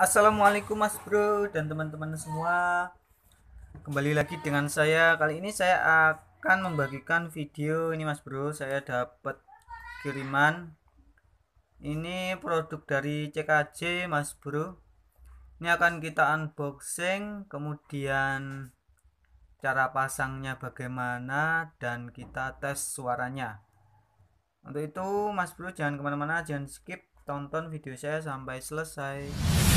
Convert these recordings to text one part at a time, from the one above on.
Assalamualaikum Mas Bro dan teman-teman semua. Kembali lagi dengan saya. Kali ini saya akan membagikan video ini Mas Bro. Saya dapat kiriman. Ini produk dari CKJ Mas Bro. Ini akan kita unboxing, kemudian cara pasangnya bagaimana dan kita tes suaranya. Untuk itu Mas Bro jangan kemana-mana, jangan skip, tonton video saya sampai selesai.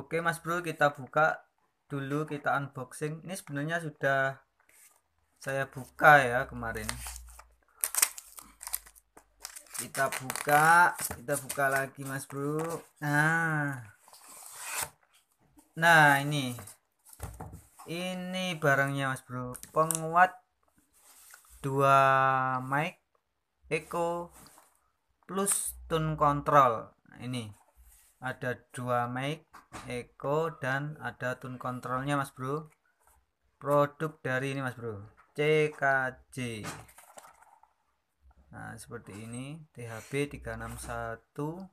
Oke Mas Bro, kita buka dulu kita unboxing. Ini sebenarnya sudah saya buka ya kemarin. Kita buka, kita buka lagi Mas Bro. Nah. Nah, ini. Ini barangnya Mas Bro. Penguat dua mic Eco plus tone control. Nah, ini ada dua mic echo dan ada tune controlnya mas bro produk dari ini mas bro CKJ nah seperti ini THB 361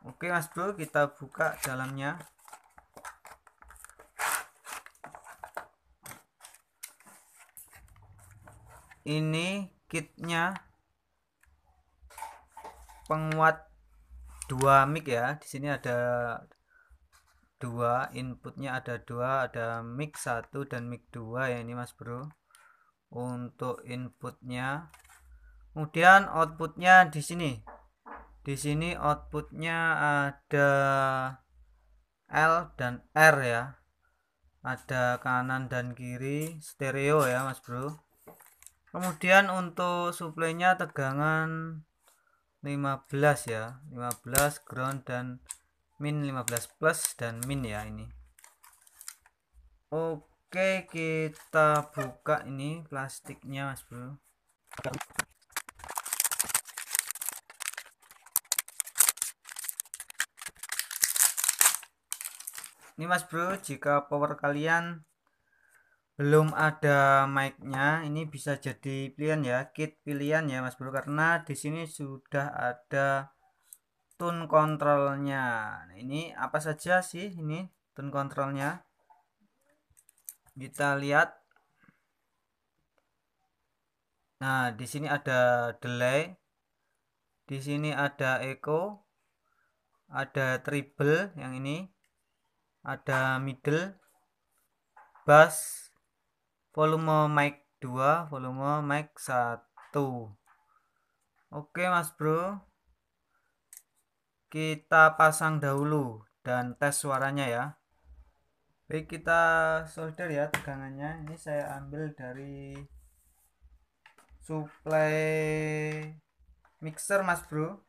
Oke mas bro kita buka dalamnya ini kitnya penguat dua mic ya di sini ada dua inputnya ada dua ada mic satu dan mic dua ya ini mas bro untuk inputnya kemudian outputnya di sini di sini outputnya ada L dan R ya ada kanan dan kiri stereo ya mas bro kemudian untuk suplainya tegangan 15 ya 15 ground dan min 15 plus dan min ya ini oke kita buka ini plastiknya mas bro ini mas bro jika power kalian belum ada mic-nya, ini bisa jadi pilihan ya, kit pilihan ya Mas Bro karena di sini sudah ada tune kontrolnya. Nah, ini apa saja sih ini tune kontrolnya? Kita lihat. Nah, di sini ada delay. Di sini ada echo. Ada triple yang ini. Ada middle. Bass volume mic 2 volume mic 1 oke mas bro kita pasang dahulu dan tes suaranya ya baik kita solder ya tegangannya ini saya ambil dari supply mixer mas bro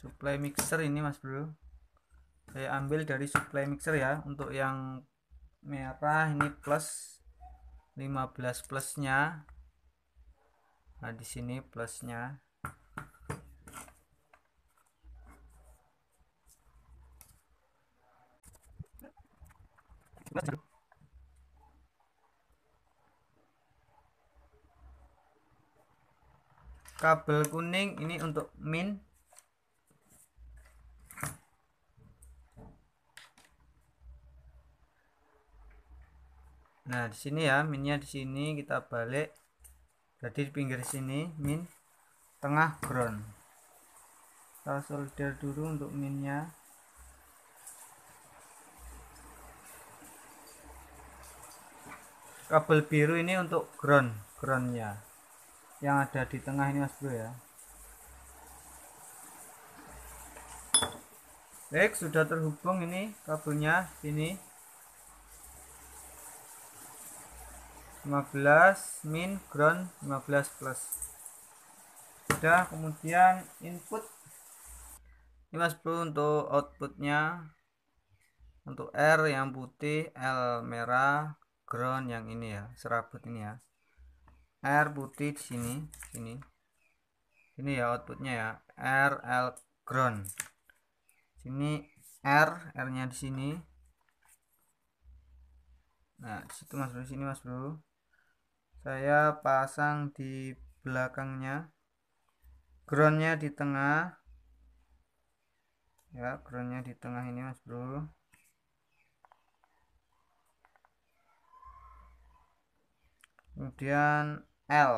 supply mixer ini mas bro saya ambil dari supply mixer ya untuk yang merah ini plus 15 plusnya nah di sini plusnya kabel kuning ini untuk min nah di sini ya minnya di sini kita balik jadi di pinggir sini min tengah ground kita solder dulu untuk minnya kabel biru ini untuk ground groundnya yang ada di tengah ini mas bro ya baik sudah terhubung ini kabelnya ini 15 min ground 15 plus sudah kemudian input ini mas bro untuk outputnya untuk R yang putih L merah ground yang ini ya serabut ini ya R putih di sini sini ini ya outputnya ya R L ground sini R R nya di sini nah situ mas bro sini mas bro saya pasang di belakangnya groundnya di tengah ya groundnya di tengah ini mas bro kemudian L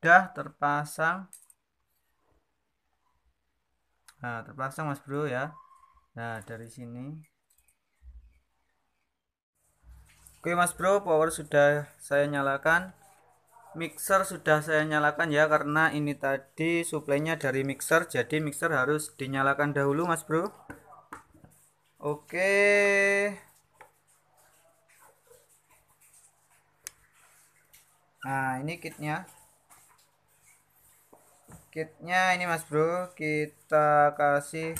udah terpasang Nah, terpasang Mas Bro ya. Nah, dari sini. Oke Mas Bro, power sudah saya nyalakan. Mixer sudah saya nyalakan ya karena ini tadi suplainya dari mixer, jadi mixer harus dinyalakan dahulu Mas Bro. Oke. Nah, ini kitnya kitnya ini mas bro kita kasih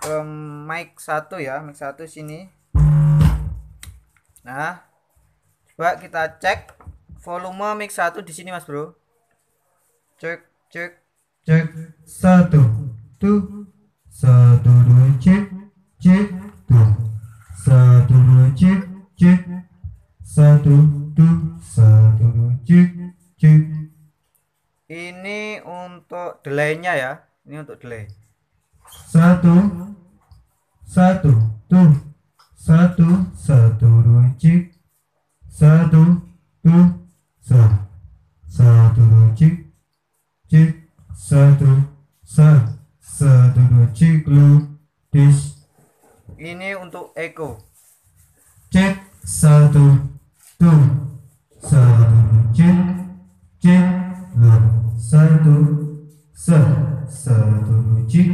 ke mic satu ya mic satu sini nah coba kita cek volume mic satu di sini mas bro cek cek cek satu tuh satu dua cek cek tuh satu dua cek cek satu tuh satu dua cek ini untuk delaynya ya. Ini untuk delay. Satu, satu, tuh, satu, satu runcing satu, tuh, satu, satu runcing cik, satu, satu, satu runcing lu, dis. Ini untuk echo. Cik, satu, tuh, satu runcing cik, lu satu se satu cik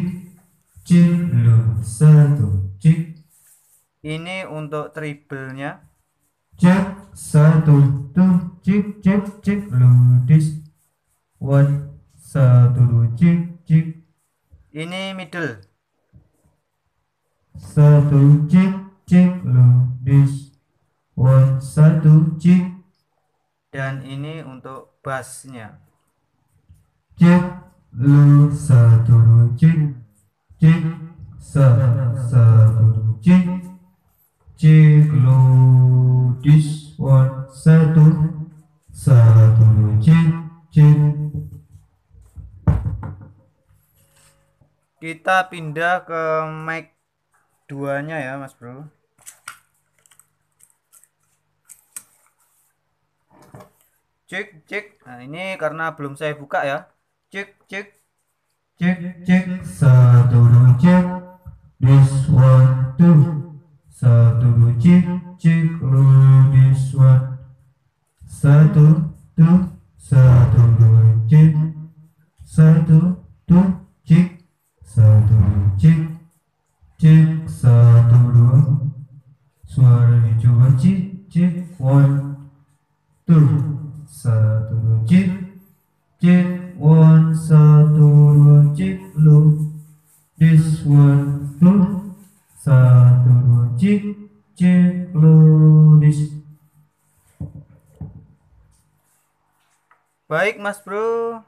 cik lu satu cik ini untuk triplenya cek satu tu cik cik cik lu dis one satu cik cik ini middle satu cik cik lu dis one satu cik dan ini untuk bassnya cik lu satu runcing cik se satu runcing cik lu this one satu satu runcing cik kita pindah ke mic duanya ya mas bro cek cek nah ini karena belum saya buka ya cek cek cek cek satu dua cek this one two satu dua cek cek lu this one satu dua satu dua cek satu dua cek satu dua cek cek satu dua suara dicoba cek cek one two satu dua cek cek one satu dua cik lu one two satu dua cik cik lu baik mas bro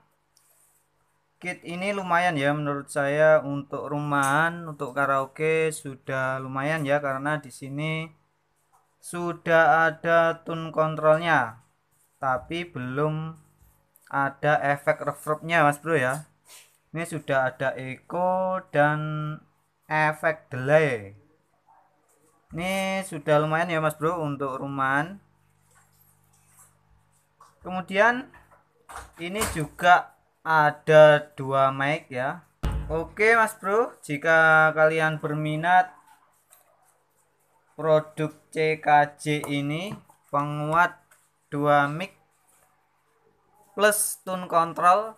kit ini lumayan ya menurut saya untuk rumahan untuk karaoke sudah lumayan ya karena di sini sudah ada tune kontrolnya tapi belum ada efek reverbnya mas bro ya ini sudah ada echo dan efek delay ini sudah lumayan ya mas bro untuk rumahan kemudian ini juga ada dua mic ya oke mas bro jika kalian berminat produk CKJ ini penguat dua mic plus tune control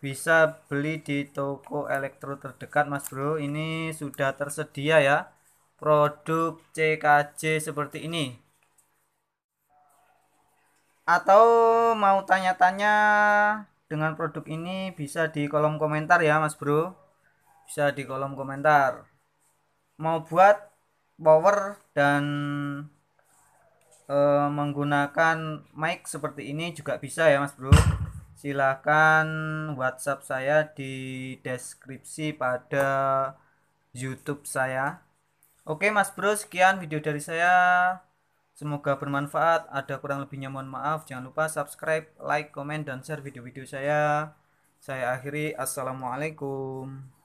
bisa beli di toko elektro terdekat mas bro ini sudah tersedia ya produk CKJ seperti ini atau mau tanya-tanya dengan produk ini bisa di kolom komentar ya mas bro bisa di kolom komentar mau buat power dan Eh, menggunakan mic seperti ini juga bisa ya Mas Bro. Silahkan WhatsApp saya di deskripsi pada YouTube saya. Oke Mas Bro, sekian video dari saya. Semoga bermanfaat. Ada kurang lebihnya mohon maaf. Jangan lupa subscribe, like, komen, dan share video-video saya. Saya akhiri. Assalamualaikum.